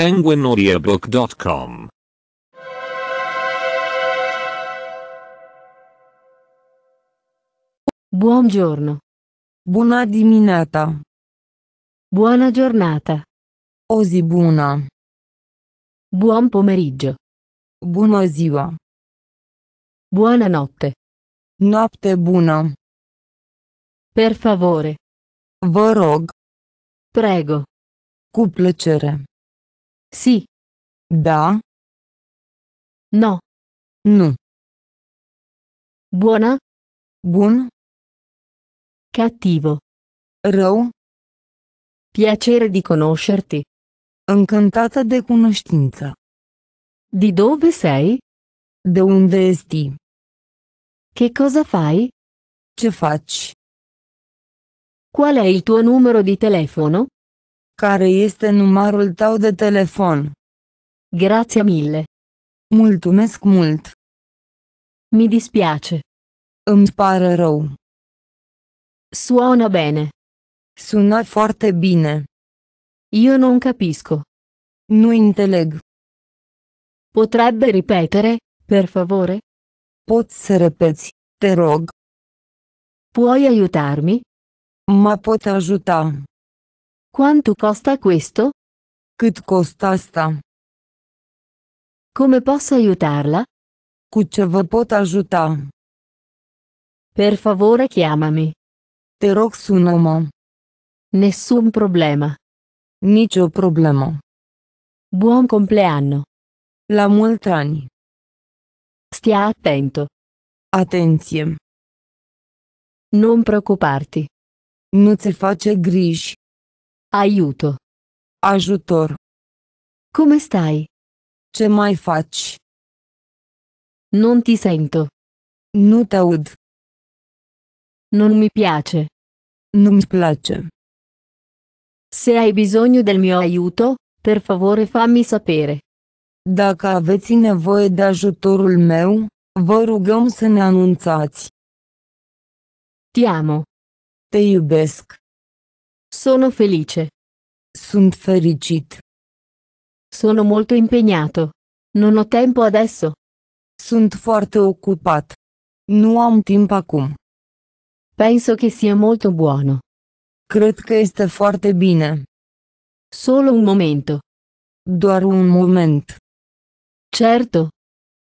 penguinaudiobook.com Buongiorno. Buona dimineața. Buona giornata. O zi Buon pomeriggio. Bună ziua. Buonanotte. Notte buona. Per favore. Vorog. Prego. Cu plăcere. Sì. Da. No. Nu. Buona. Buon. Cattivo. Rău. Piacere di conoscerti. Încântată de cunoștință. Di dove sei? De unde esti? Che cosa fai? Ce faci? Qual è il tuo numero di telefono? Care este numărul tău de telefon? Grazie mille. Mulțumesc mult. Mi dispiace. Îmi pare rău. Suona bene. Sună foarte bine. Io non capisco. Nu înțeleg. Potrebbe ripetere, per favore? Poți să repeți, te rog. Puoi aiutarmi? Ma pot ajuta. Quanto costa questo? Cât costă asta? Come posso aiutarla? Cu ce vă pot ajuta? Per favore chiamami. Te rog sună-mă. Nessun problema. Nicio problema. Buon compleanno. La mulți ani. Stia attento. Atenție. Non preoccuparti. Nu ți face griji. Aiuto. Ajutor. Come stai? Ce mai faci? Non ti sento. Nu te aud. Non mi piace. Nu-mi place. Se hai bisogno del mio aiuto, per favore fammi sapere. Dacă aveți nevoie de ajutorul meu, vă rugăm să ne anunțați. Ti amo. Te iubesc. Sono felice. Sunt fericit. Sono molto impegnato. Non ho tempo adesso. Sunt foarte occupat. Nu am timp acum. Penso che sia molto buono. Cred că este foarte bine. Solo un momento. Doar un moment. Certo.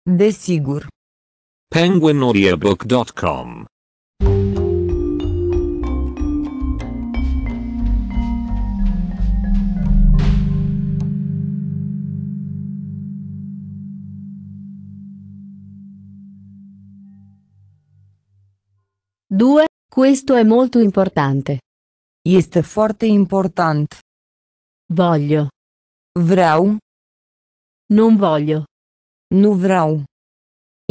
Desigur. Penguinaudiebook.com 2. Questo è molto importante. Este forte important. Voglio. Vreau. Non voglio. Nu vreau.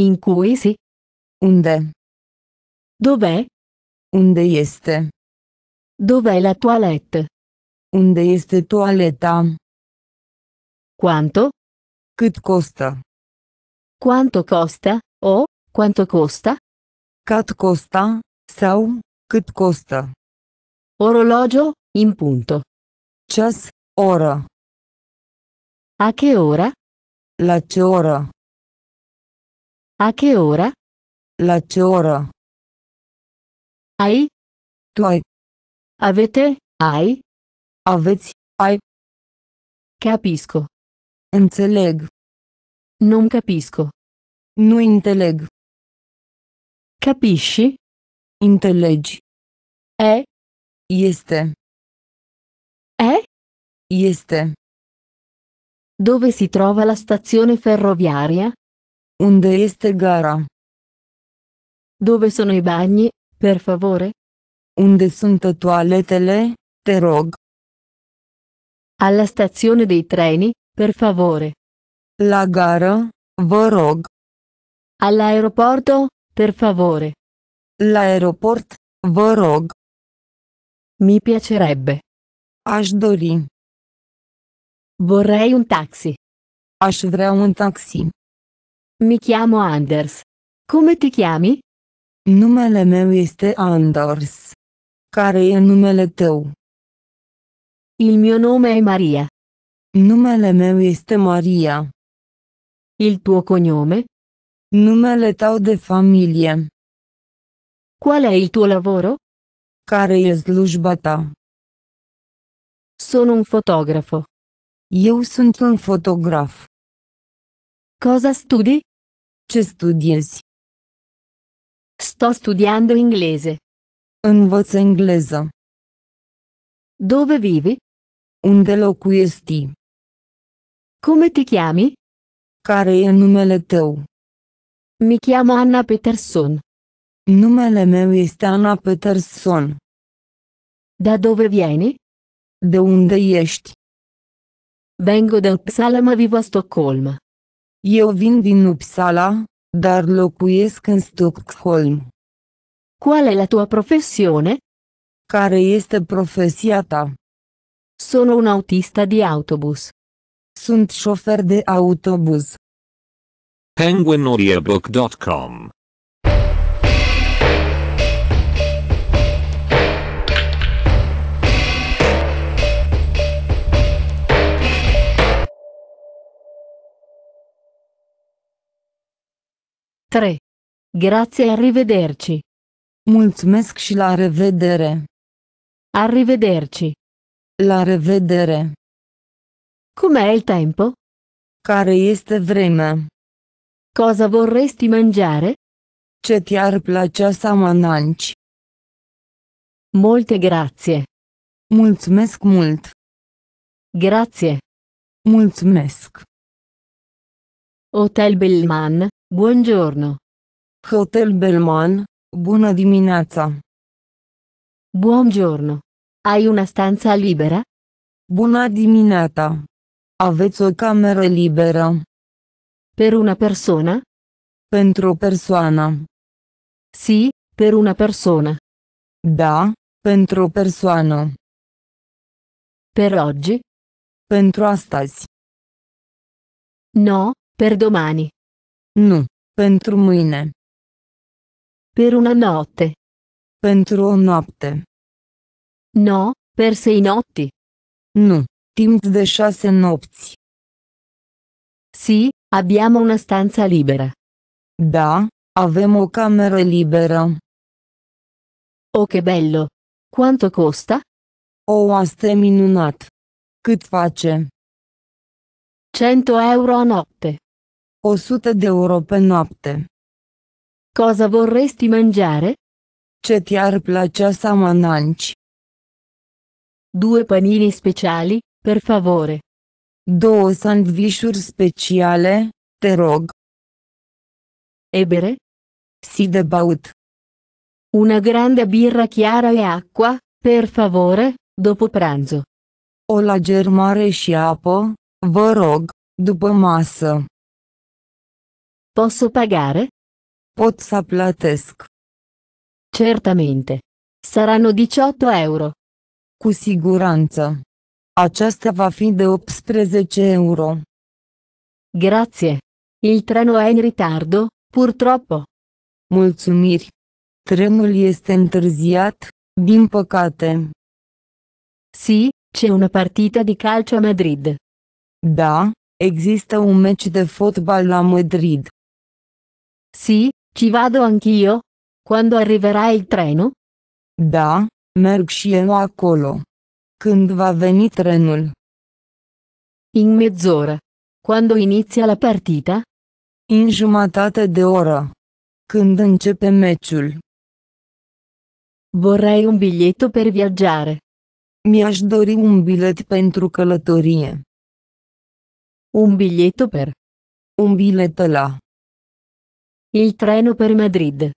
In cui si? Unde? Dov'è? Unde este? Dov'è la toilette? Unde este toaleta? Quanto? Cât costă? Quanto costa? O, quanto costa? Cat costa? Sau, cât costă? Orologio, in punto. Ceas, oră. A che ora? La ce oră? A che ora? La ce oră? Ai? Tu ai. Avete? Ai? Aveți? Ai? Capisco. Înțeleg. Non capisco. Nu înțeleg. Capisci? Înțelegi. E. Este. E. Este. Dove si trova la stazione ferroviaria? Unde este gara? Dove sono i bagni, per favore? Unde sunt toaletele, te rog? Alla stazione dei treni, per favore. La gara, vă rog. All'aeroporto, per favore. L'aeroport, vă rog. Mi piacerebbe. Aș dori. Vorrei un taxi. Aș vrea un taxi. Mi chiamo Anders. Come ti chiami? Numele meu este Anders. Care e numele tău? Il mio nome è Maria. Numele meu este Maria. Il tuo cognome? Numele tău de familie. Qual è il tuo lavoro? Care e slujba ta? Sono un fotografo. Eu sunt un fotograf. Cosa studi? Ce studiezi? Sto studiando inglese. Învăț engleză. Dove vivi? Unde locuiești? Come ti chiami? Care e numele tău? Mi chiamo Anna Peterson. Numele meu este Ana Peterson. Da dove vieni? De unde ești? Vengo da Uppsala ma vivo a Stockholm. Eu vin din Uppsala, dar locuiesc în Stockholm. Qual è la tua professione? Care este profesia ta? Sono un autista di autobus. Sunt șofer de autobuz. PenguinAudioBook.com 3. Grazie e arrivederci. Mulțumesc și la revedere. Arrivederci. La revedere. Com'è il tempo? Care este vremea? Cosa vorresti mangiare? Ce ti-ar plăcea să mănânci? Molte grazie. Mulțumesc mult. Grazie. Mulțumesc. Hotel Bellman, Buongiorno. Hotel Belmont, bună dimineața. Buongiorno. Hai una stanza libera? Buona dimineața. Aveți o cameră liberă. Per una persona? Pentru o Sì, per una persona. Da, pentru o Per oggi? Pentru astăzi. No, per domani. Nu. Pentru mâine. Per una notte. Pentru o noapte. No, per sei notti. Nu. Timp de șase nopți. Si, abbiamo una stanza libera. Da, avem o cameră liberă. Oh che bello! Quanto costa? O, oh, asta minunat! Cât face? 100 euro a notte. 100 de euro pe noapte. Cosa vorresti mangiare? Ce ti-ar plăcea să mănânci? Due panini speciali, per favore. Două sandvișuri speciale, te rog. E bere? Si de baut. Una grande birra chiara e acqua, per favore, dopo pranzo. O la germare și apă, vă rog, după masă. Posso pagare? Pot să plătesc. Certamente. Saranno 18 euro. Cu siguranță. Aceasta va fi de 18 euro. Grazie. Il treno è in ritardo, purtroppo. Mulțumiri. Trenul este întârziat, din păcate. Sì, c'è una partita di calcio a Madrid. Da, există un meci de fotbal la Madrid. Sì, ci vado anch'io. Quando arriverà il treno? Da, merg și eu acolo. Când va veni trenul? In mezz'ora. Quando inizia la partita? In jumătate de oră. Când începe meciul? Vorrei un biglietto per viaggiare. Mi-aș dori un bilet pentru călătorie. Un biglietto per. Un bilet la. Il treno per Madrid.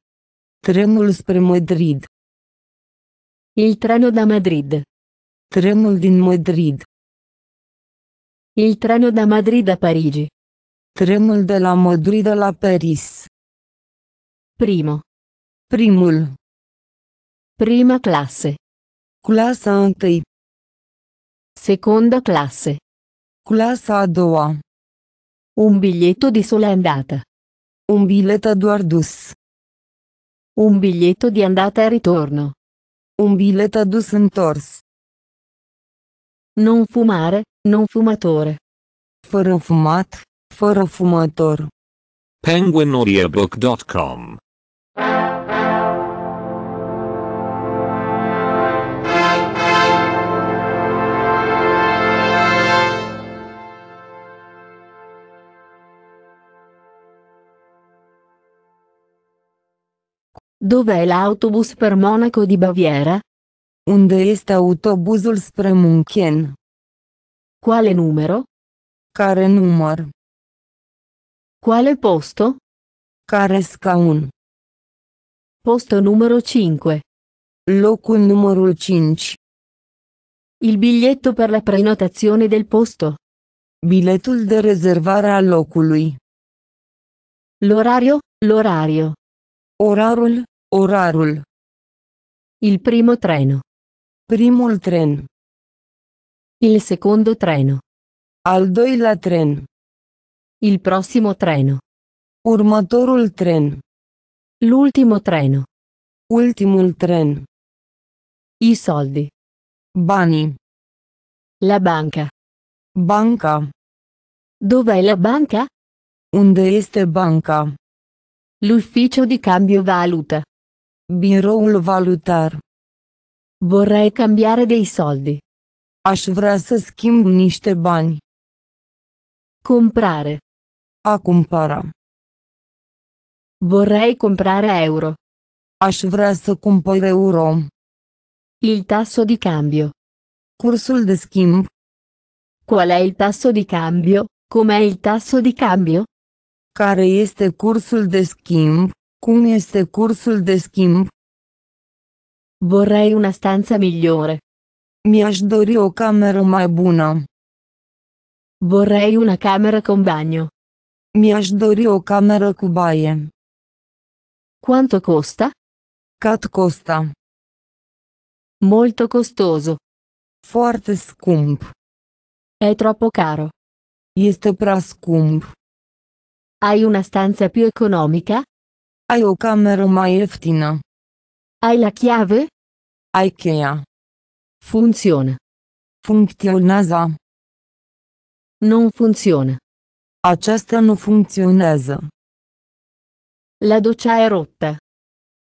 Trenul per Madrid. Il treno da Madrid. Trenul din Madrid. Il treno da Madrid a Parigi. Trenul de la Madrid la Paris. Primo. Primul. Prima classe. Clasa întâi. Seconda classe. Clasa a doua. Un biglietto di sola andata. Un biglietto a doar Un biglietto di andata e ritorno. Un biglietto a dus întors. Non fumare, non fumatore. Foro fumat, foro fumator. Penguinaudiebook.com Dov'è l'autobus per Monaco di Baviera? Unde este autobuzul spre München? Quale numero? Care număr? Quale posto? Care scaun? Posto numero 5. Locul numărul 5. Il biglietto per la prenotazione del posto. Biletul de rezervare a locului. L'orario, l'orario. Orarul, orarul. Il primo treno. Primul tren. Il secondo treno. Al doilea tren. Il prossimo treno. Următorul tren. L'ultimo treno. Ultimul tren. I soldi. Bani. La banca. Banca. Dov'è la banca? Unde este banca? L'ufficio di cambio valuta. Biroul valutar. Vorrei cambiare dei soldi. Aș vrea să schimb niște bani. Comprare. A cumpăra. Vorrei comprare euro. Aș vrea să cumpăr euro. Il tasso di cambio. Cursul de schimb. Qual è il tasso di cambio? Com'è il tasso di cambio? Care este cursul de schimb? Cum este cursul de schimb? Vorrei una stanza migliore. Mi-aș dori o cameră mai bună. Vorrei una camera con bagno. Mi-aș dori o cameră cu baie. Quanto costa? Cat costa. Molto costoso. Foarte scump. È troppo caro. Este prea scump. Hai una stanza più economica? Hai o cameră mai ieftină? Hai la chiave? IKEA. cheia. Funziona. Funcționează. Non funziona. Aceasta non funcționează. La doccia è rotta.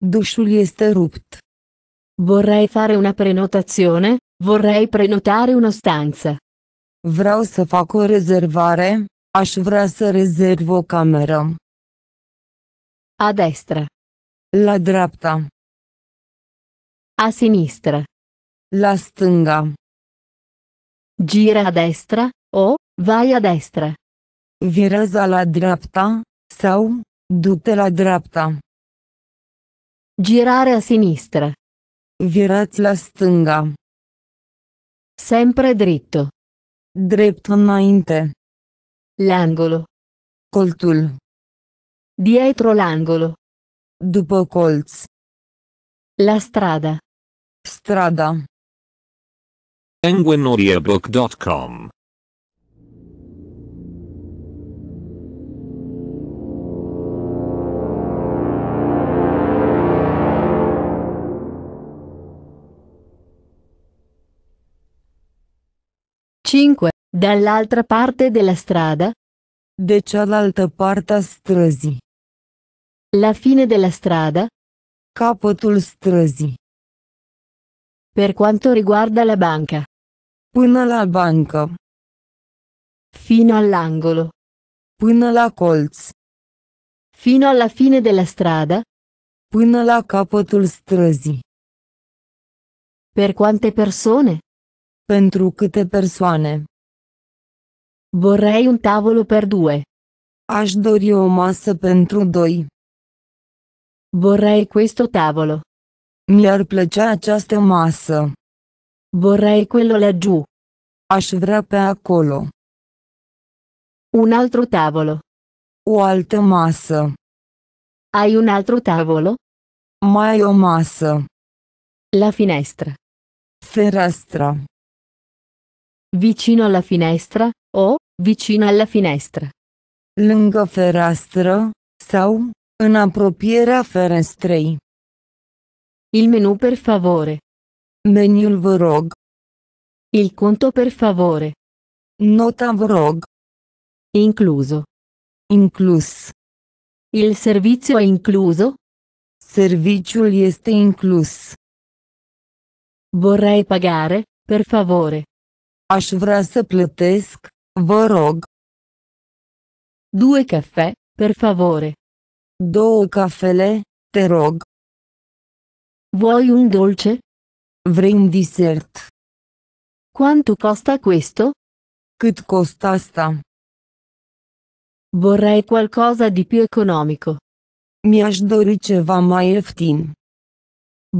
Dușul este rupt. Vorrei fare una prenotazione, vorrei prenotare una stanza. Vreau să fac o rezervare, Aș vrea să rezerv o cameră. A destra. La dreapta. A sinistra. La stânga. Gira a destra, o, vai a destra. Virează la dreapta, sau, du-te la dreapta. Girare a sinistra. Virați la stânga. Sempre dritto. Drept înainte. L'angolo. Coltul. Dietro l'angolo. Dopo colz. La strada. Strada. Penguinaudiobook.com Cinque. Dall'altra parte della strada? De cealaltă parte a străzii. La fine della strada? Capătul străzii. Per quanto riguarda la banca. Până la banca. Fino all'angolo. Până la colț. Fino alla fine della strada? Până la capătul străzii. Per quante persone? Pentru câte persoane? Vorrei un tavolo per due. Aș dori o masă pentru doi. Vorrei questo tavolo. Mi-ar plăcea această masă. Vorrei quello laggiù. Aș vrea pe acolo. Un altro tavolo. O altă masă. Hai un altro tavolo? Mai ai o masă. La finestra. Fereastra. Vicino alla finestra, o, vicino alla finestra. Lungo ferastro, sau, în apropierea ferestrei. Il menu per favore. Meniul vă rog. Il conto per favore. Nota vă rog. Incluso. Inclus. Il servizio è incluso? Serviciul este inclus. Vorrei pagare, per favore. Aș vrea să plătesc, Vă Due caffè, per favore. Două cafele, te rog. Vuoi un dolce? Vrei un dessert. Quanto costa questo? Cât costă asta? Vorrei qualcosa di più economico. Mi-aș dori ceva mai ieftin.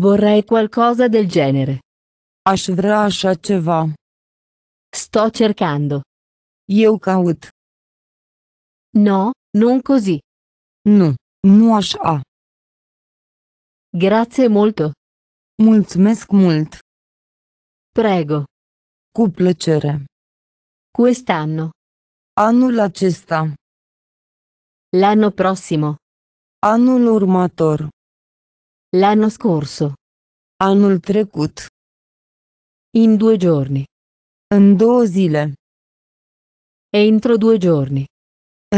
Vorrei qualcosa del genere. Aș vrea așa ceva. Sto cercando. Eu caut. No, non così. Nu, nu așa. Grazie molto. Mulțumesc mult. Prego. Cu plăcere. Quest'anno. Anul acesta. L'anno prossimo. Anul următor. L'anno scorso. Anul trecut. In due giorni. În două zile. entro due giorni.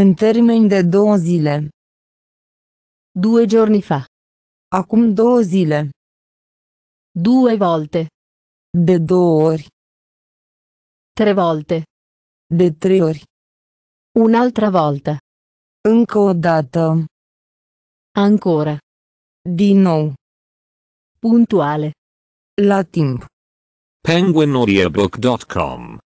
În termen de două zile. Due giorni fa. Acum două zile. Due volte. De două ori. Tre volte. De tre ori. Un'altra volta. Încă o dată. Ancora. Di nou. Puntuale. La timp. Penguinaudiobooks.com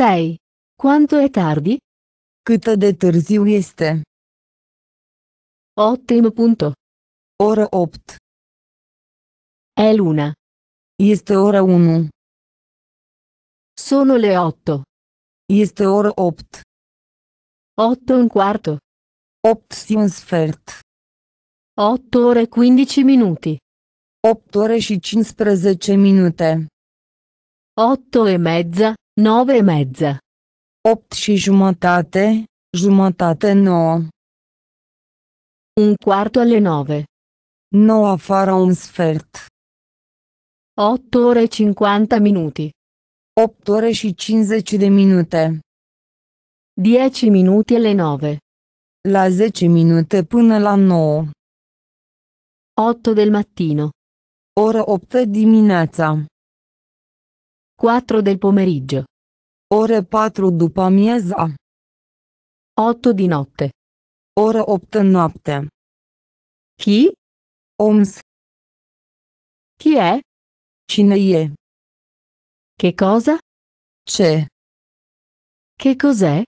6. Quanto è tardi? Câtă de târziu este? Ottimo punto. Ora 8. È l'una. Este ora 1. Sono le 8. Este ora 8. 8 e un quarto. 8 și un sfert. 8 ore 15 minuti. 8 ore și 15 minute. 8 e mezza, 9 e mezza. 8 și jumătate, jumătate 9. Un quarto alle 9. 9 fără un sfert. 8 ore e 50 minuti. 8 ore și 50 de minute. 10 minuti alle 9. La 10 minute până la 9. 8 del mattino. Ora 8 dimineața. 4 del pomeriggio. Ore 4 după amiaza. 8 di notte. Ora 8 noapte. Chi? Oms. Chi è? Cine e? Che cosa? C'è. Che cos'è?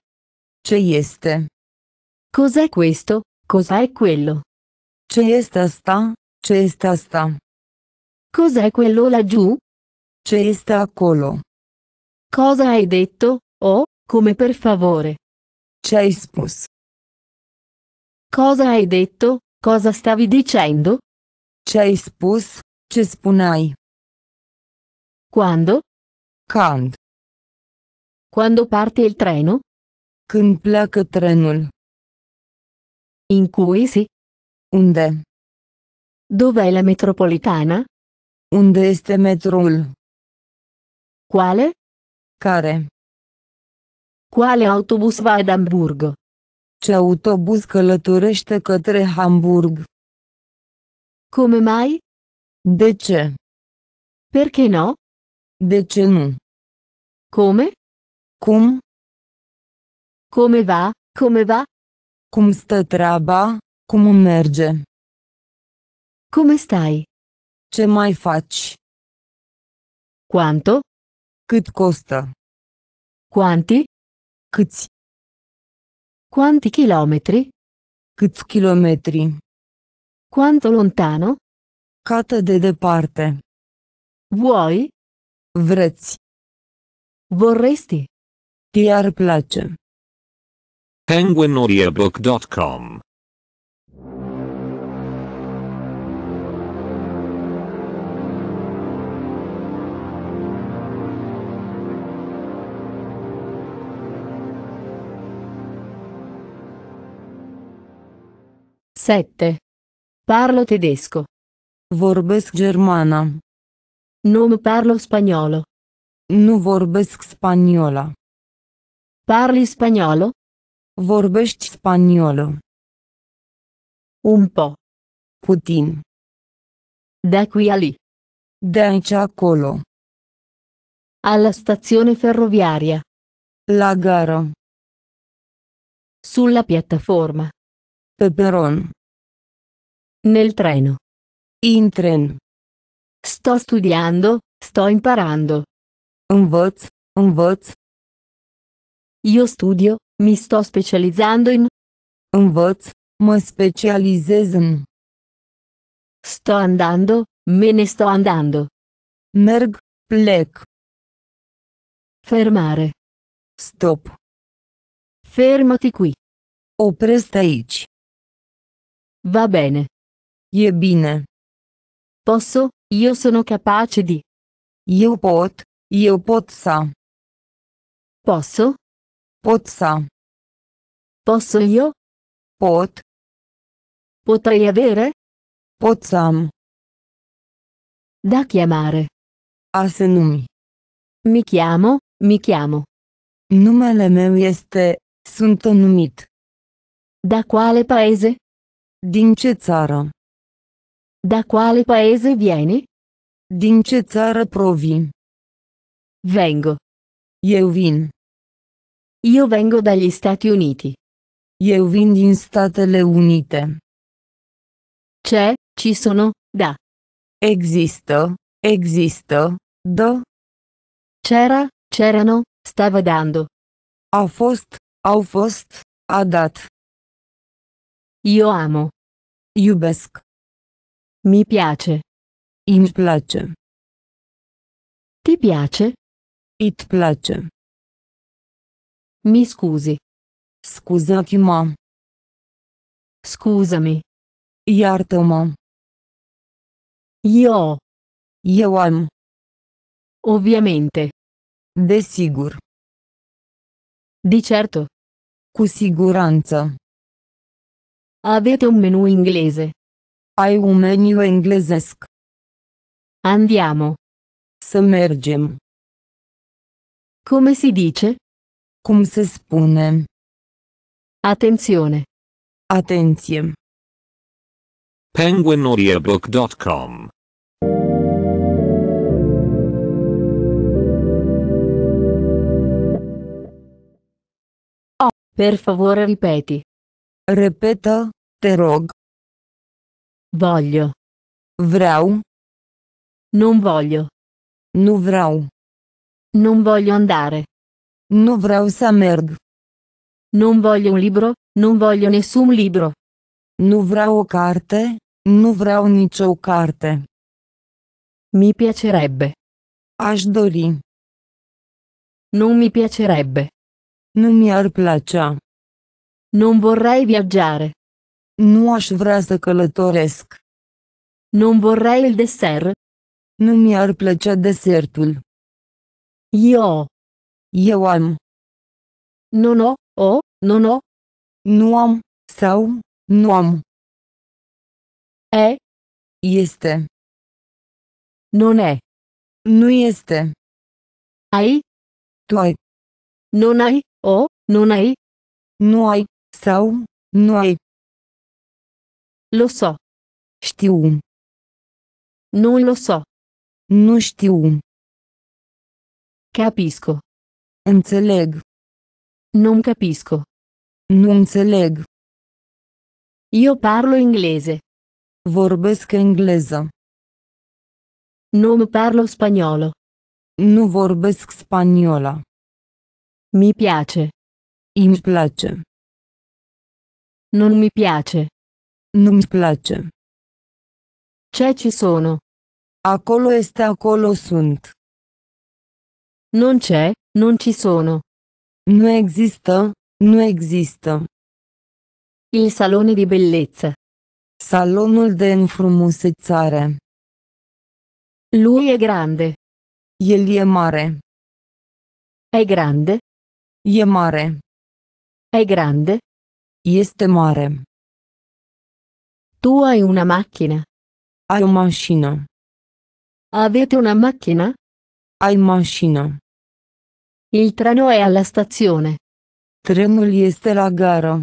C'è este. Cos'è questo? Cos'è quello? C'è este sta? C'è este sta? Cos'è quello laggiù? C'è este acolo? Cosa hai detto? Oh, come per favore. C'è spus. Cosa hai detto? Cosa stavi dicendo? C'è spus, ce spunai. Quando? Quand. Quando parte il treno? Când pleacă trenul. In cui si? Unde? Dov'è la metropolitana? Unde este metroul? Quale? care? Quale autobus va ad Hamburgo? Ce autobuz călătorește către Hamburg? Come mai? De ce? Perché no? De ce nu? Come? Cum? Come va? Come va? Cum stă treaba? Cum merge? Come stai? Ce mai faci? Quanto? Cât costă? Quanti? Câți? Quanti kilometri? Câți kilometri? Quanto lontano? Cată de departe. Vuoi? Vreți. Vorresti? Ti-ar place. Penguinaudiebook.com 7. Parlo tedesco. Vorbesc germana. Non parlo spagnolo. Nu vorbesc spagnola. Parli spagnolo? Vorbești spagnolo. Un po'. Putin. Da qui a lì. Da aici acolo. Alla stazione ferroviaria. La gara. Sulla piattaforma. Peperon. Nel treno. In tren. Sto studiando, sto imparando. Un un învăț. Io studio, mi sto specializzando in. Un Învăț, mi specializzo in. Sto andando, me ne sto andando. Merg, plec. Fermare. Stop. Fermati qui. Opresti aici. Va bene. E bine. Posso, io sono capace di. Eu pot, eu pot să. Posso? Pot să. Posso io? Pot. Potrei avere? Pot să Da chiamare. A se numi. Mi chiamo, mi chiamo. Numele meu este, sunt numit. Da quale paese? Din ce țară? Da quale paese vieni? Din ce țară provii? Vengo. Eu vin. Io vengo dagli Stati Uniti. Eu vin din Statele Unite. C'è, cioè, ci sono, da. Există, există, da. C'era, c'erano, stava dando. A fost, au fost, a dat. Io amo. Iubesc. Mi piace. Îmi place. Ti piace? It place. Mi scusi. Scuzati-mă. Scuzami. Iartă-mă. Io. Eu am. Ovviamente. Desigur. Di certo. Cu siguranță. Avete un menu inglese. Hai un menu englezesc. Andiamo. Să Come si dice? Cum se spune? Attenzione. Attenzione. PenguinAudiobook.com Oh, per favore ripeti. Repetă, te rog. Voglio. Vreau. Non voglio. Nu vreau. Non voglio andare. Nu vreau să merg. Non voglio un libro, non voglio nessun libro. Nu vreau o carte, nu vreau nicio carte. Mi piacerebbe. Aș dori. Non mi piacerebbe. Non mi-ar plăcea. Non vorrei viaggiare. Nu aș vrea să călătoresc. Non vorrei il dessert. Nu mi-ar plăcea desertul. Io. Eu am. Non ho, o, oh, non ho. Nu am, sau, nu am. E. Este. Non e. Nu este. Ai. Tu ai. Non ai, o, oh, non ai. Nu ai. Sau, noi. Lo so. Știu. Non lo so. Nu știu. Capisco. Înțeleg. Non capisco. Nu înțeleg. Io parlo inglese. Vorbesc engleză. Non parlo spagnolo. Nu vorbesc spagnola. Mi piace. Îmi place. Non mi piace. Non mi place. C'è cioè ci sono. Acolo este acolo sunt. Non c'è, non ci sono. Non există, non există. Il salone di bellezza. Salonul de înfrumusețare. Lui è grande. El e mare. È grande? E mare. È grande? Este mare. Tu hai una macchina. Ai o mașină. Avete una macchina? Ai mașină. Il treno è alla stazione. Trenul este la gara.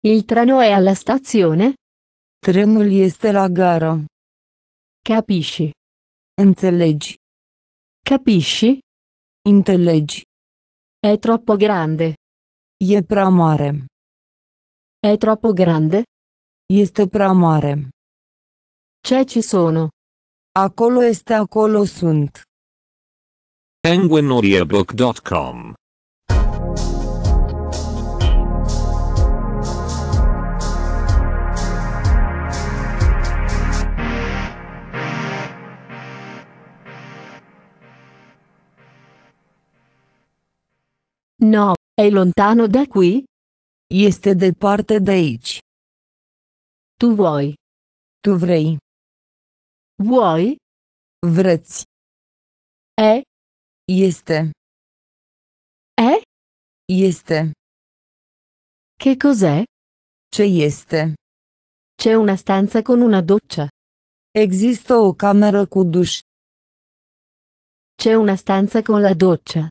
Il treno è alla stazione? Trenul este la gara. Capisci. Înțelegi. Capisci? Înțelegi. È troppo grande. E prea è troppo grande? Este prea mare. Ce cioè ci sono? Acolo este acolo sunt. penguinaudiobook.com No, è lontano da qui? Este departe de aici. Tu voi. Tu vrei. Voi. Vreți. E. Este. E. Este. Che cos'è? Ce este? C'è una stanza con una doccia. Există o cameră cu duș. C'è una stanza con la doccia.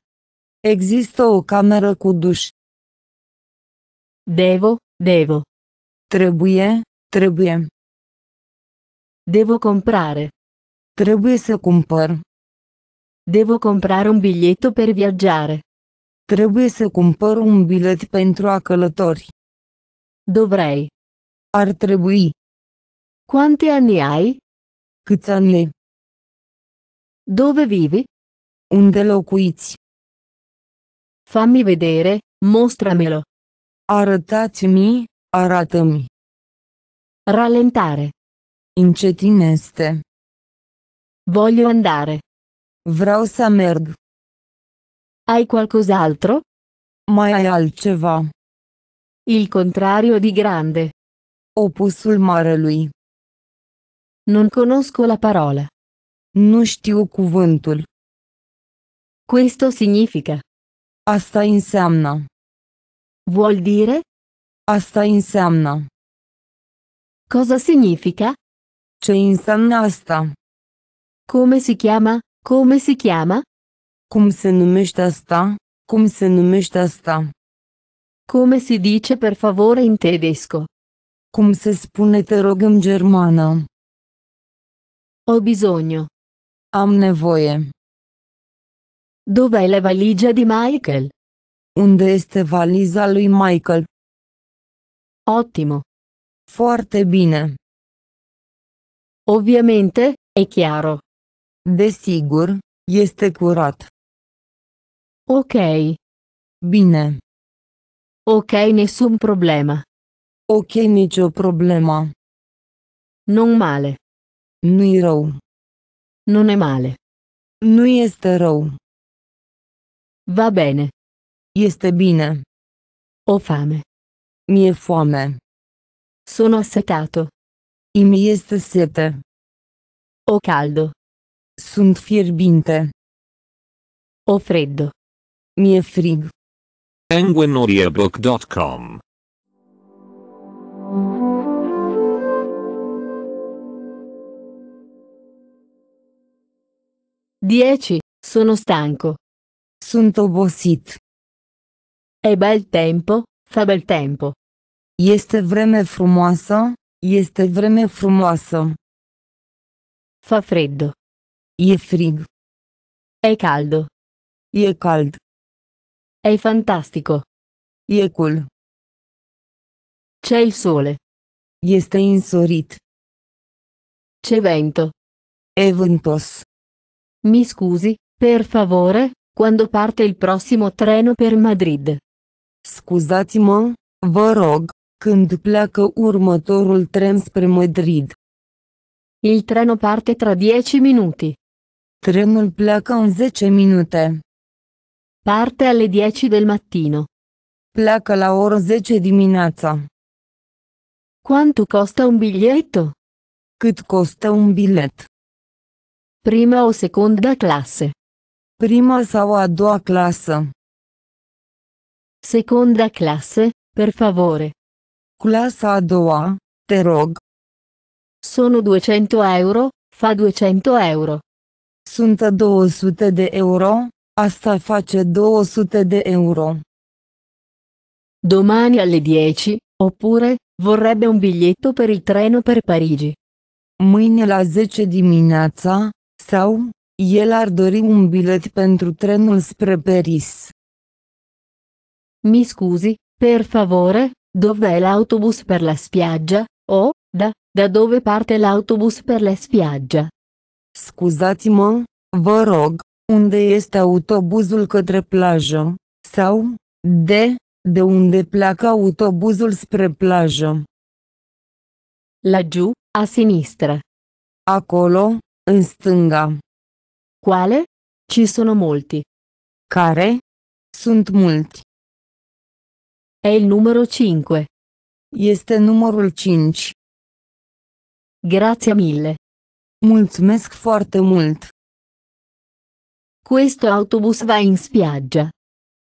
Există o cameră cu duș. Devo, devo. Trebuie, trebuie. Devo comprare. Trebuie să cumpăr. Devo comprare un biglietto per viaggiare. Trebuie să cumpăr un bilet pentru a călători. Dovrei. Ar trebui. Quanti anni hai? Câți ani? Dove vivi? Unde locuiți? Fammi vedere, mostramelo. Arătați-mi, arată-mi. Rallentare. Incetineste. Voglio andare. Vreau să merg. Hai qualcos'altro? Mai hai altceva. Il contrario di grande. Opusul marelui. Non conosco la parola. Nu știu cuvântul. Questo significa. Asta înseamnă. Vuol dire? Asta înseamnă. Cosa significa? Ce înseamnă asta? Come si chiama? Come si chiama? Cum se numește asta? Cum se numește asta? Come si dice per favore in tedesco? Cum se spune te rog în germană? Ho bisogno. Am nevoie. Dov'è la valigia di Michael? Unde este valiza lui Michael? Ottimo. Foarte bine. Ovviamente, è chiaro. Desigur, este curat. Ok. Bine. Ok, nessun problema. Ok, nicio problema. Non male. Nu-i rău. Non è male. Nu este rău. Va bene. Este bine. Ho fame. Mi e foame. Sono assetato. Imi este sete. Ho caldo. Sunt fierbinte. Ho freddo. Mi e frig. Penguinaudiobook.com Dieci. Sono stanco. Sunt obosit. È bel tempo, fa bel tempo. Este vreme frumoasă, este vreme frumoasă. Fa freddo. E frig. È caldo. E cald. È fantastico. E cool. C'è il sole. Este insorit. C'è vento. E ventos. Mi scusi, per favore, quando parte il prossimo treno per Madrid? Scuzați-mă, vă rog, când pleacă următorul tren spre Madrid. Il treno parte tra 10 minuti. Trenul pleacă în 10 minute. Parte alle 10 del mattino. Pleacă la ora 10 dimineața. Quanto costa un biglietto? Cât costă un bilet? Prima o seconda clasă? Prima sau a doua clasă. Seconda classe, per favore. Classa a doua, te rog. Sono 200 euro, fa 200 euro. Sunt 200 de euro, asta face 200 de euro. Domani alle 10, oppure, vorrebbe un biglietto per il treno per Parigi. Mâine la 10 dimineața, sau, el ar dori un bilet pentru trenul spre Paris. Mi scusi, per favore, dov'è l'autobus per la spiaggia? Oh, da, da dove parte l'autobus per la spiaggia? Scuzați-mă, vă rog, unde este autobuzul către plajă? Sau, de, de unde pleacă autobuzul spre plajă? Laggiù, a sinistra. Acolo, în stânga. Quale? Ci sono molti. Care? Sunt mulți. È il numero 5. Este numărul 5. Grazie mille. Mulțumesc foarte mult. Questo autobus va in spiaggia.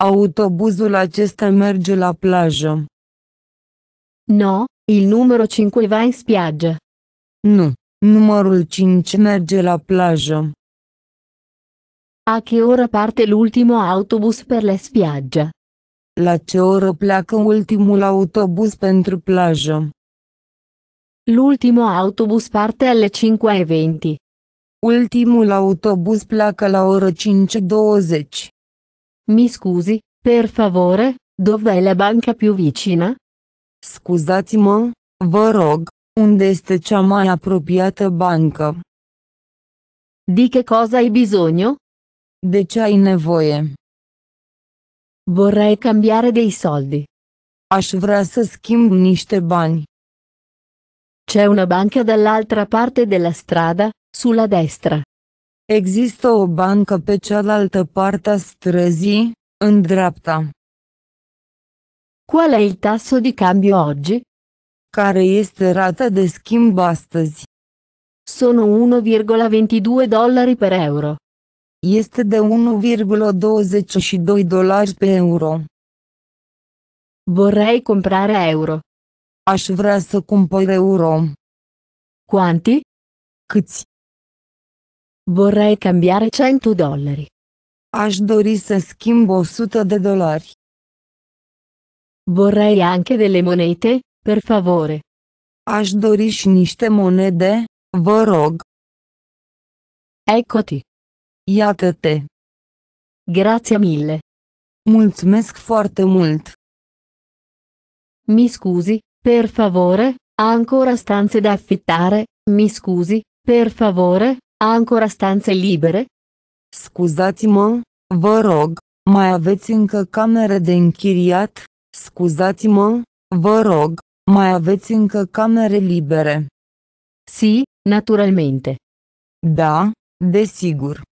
Autobuzul acesta merge la plajă. No, il numero 5 va in spiaggia. Nu, numărul 5 merge la plajă. A che ora parte l'ultimo autobus per la spiaggia? La ce oră pleacă ultimul autobuz pentru plajă? L'ultimo autobus parte alle 5.20. Ultimul autobuz pleacă la ora 5.20. Mi scusi, per favore, dov'è la banca più vicina? Scuzați-mă, vă rog, unde este cea mai apropiată bancă? Di che cosa hai bisogno? De ce ai nevoie? Vorrei cambiare dei soldi. Aș vrea să schimb niște bani. C'è una banca dall'altra parte della strada, sulla destra. Există o bancă pe cealaltă parte a străzii, în dreapta. Qual è il tasso di cambio oggi? Care este rata de schimb astăzi? Sono 1,22 dollari per euro. este de 1,22 dolari pe euro. Vorrei comprare euro. Aș vrea să cumpăr euro. Quanti? Câți? Vorrei cambiare 100 dolari. Aș dori să schimb 100 de dolari. Vorrei anche delle monete, per favore. Aș dori și niște monede, vă rog. Eccoti. Iată-te! Grazie mille! Mulțumesc foarte mult! Mi scuzi, per favore, ancora stanze da affittare? Mi scuzi, per favore, ancora stanze libere? Scuzați-mă, vă rog, mai aveți încă camere de închiriat? Scuzați-mă, vă rog, mai aveți încă camere libere? Si, naturalmente. Da, desigur.